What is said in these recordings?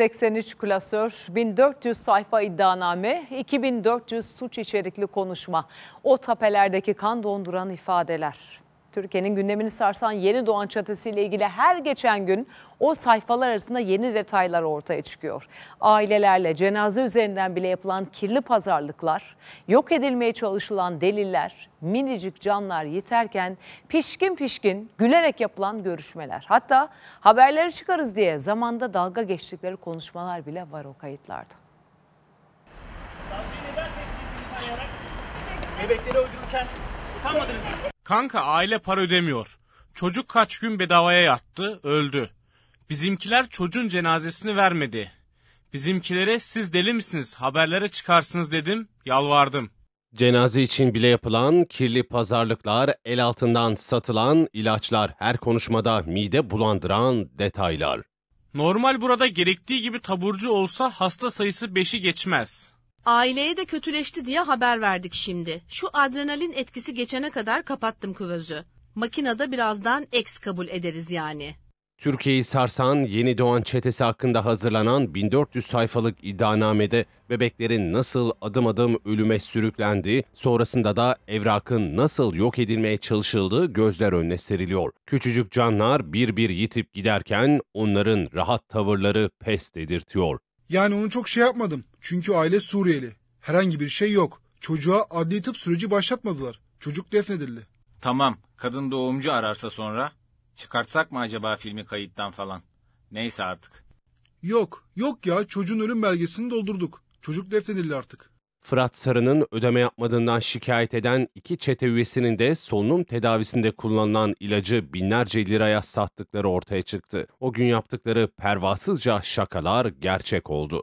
83 klasör, 1400 sayfa iddianame, 2400 suç içerikli konuşma, o tapelerdeki kan donduran ifadeler. Türkiye'nin gündemini sarsan yeni doğan çatısıyla ilgili her geçen gün o sayfalar arasında yeni detaylar ortaya çıkıyor. Ailelerle cenaze üzerinden bile yapılan kirli pazarlıklar, yok edilmeye çalışılan deliller, minicik canlar yeterken pişkin pişkin gülerek yapılan görüşmeler. Hatta haberleri çıkarız diye zamanda dalga geçtikleri konuşmalar bile var o kayıtlarda. Bebekleri öldürürken utanmadınız mı? Kanka aile para ödemiyor. Çocuk kaç gün bedavaya yattı, öldü. Bizimkiler çocuğun cenazesini vermedi. Bizimkilere siz deli misiniz, haberlere çıkarsınız dedim, yalvardım. Cenaze için bile yapılan kirli pazarlıklar, el altından satılan ilaçlar, her konuşmada mide bulandıran detaylar. Normal burada gerektiği gibi taburcu olsa hasta sayısı 5'i geçmez. Aileye de kötüleşti diye haber verdik şimdi. Şu adrenalin etkisi geçene kadar kapattım kıvözü. Makinada birazdan eks kabul ederiz yani. Türkiye'yi sarsan yeni doğan çetesi hakkında hazırlanan 1400 sayfalık iddianamede bebeklerin nasıl adım adım ölüme sürüklendiği, sonrasında da evrakın nasıl yok edilmeye çalışıldığı gözler önüne seriliyor. Küçücük canlar bir bir yitip giderken onların rahat tavırları pes dedirtiyor. Yani onu çok şey yapmadım. Çünkü aile Suriyeli. Herhangi bir şey yok. Çocuğa adli tıp süreci başlatmadılar. Çocuk defnedildi. Tamam. Kadın doğumcu ararsa sonra? Çıkartsak mı acaba filmi kayıttan falan? Neyse artık. Yok. Yok ya. Çocuğun ölüm belgesini doldurduk. Çocuk defnedildi artık. Fırat Sarı'nın ödeme yapmadığından şikayet eden iki çete üyesinin de solunum tedavisinde kullanılan ilacı binlerce liraya sattıkları ortaya çıktı. O gün yaptıkları pervasızca şakalar gerçek oldu.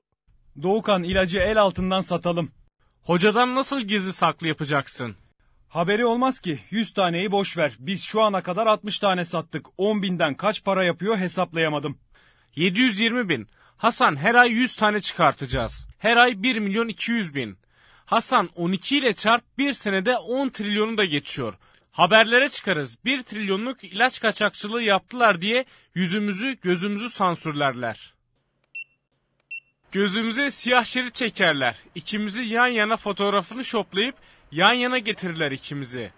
Doğukan ilacı el altından satalım. Hocadan nasıl gizli saklı yapacaksın? Haberi olmaz ki 100 taneyi boş ver. Biz şu ana kadar 60 tane sattık. 10 binden kaç para yapıyor hesaplayamadım. 720 bin. Hasan her ay 100 tane çıkartacağız. Her ay 1 milyon 200 bin. Hasan 12 ile çarp bir senede 10 trilyonu da geçiyor. Haberlere çıkarız 1 trilyonluk ilaç kaçakçılığı yaptılar diye yüzümüzü gözümüzü sansürlerler. Gözümüze siyah şerit çekerler. İkimizi yan yana fotoğrafını şoplayıp yan yana getirirler ikimizi.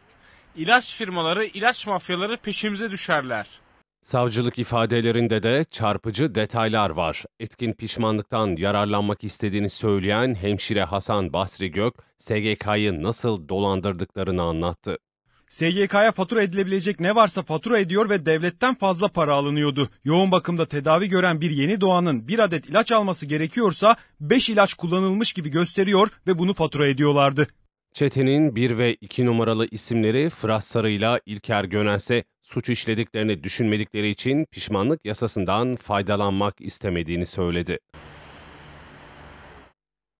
İlaç firmaları, ilaç mafyaları peşimize düşerler.'' Savcılık ifadelerinde de çarpıcı detaylar var. Etkin pişmanlıktan yararlanmak istediğini söyleyen hemşire Hasan Basri Gök, SGK'yı nasıl dolandırdıklarını anlattı. SGK'ya fatura edilebilecek ne varsa fatura ediyor ve devletten fazla para alınıyordu. Yoğun bakımda tedavi gören bir yeni doğanın bir adet ilaç alması gerekiyorsa 5 ilaç kullanılmış gibi gösteriyor ve bunu fatura ediyorlardı. Çetenin 1 ve 2 numaralı isimleri Fırat Sarı ile İlker Gönense suç işlediklerini düşünmedikleri için pişmanlık yasasından faydalanmak istemediğini söyledi.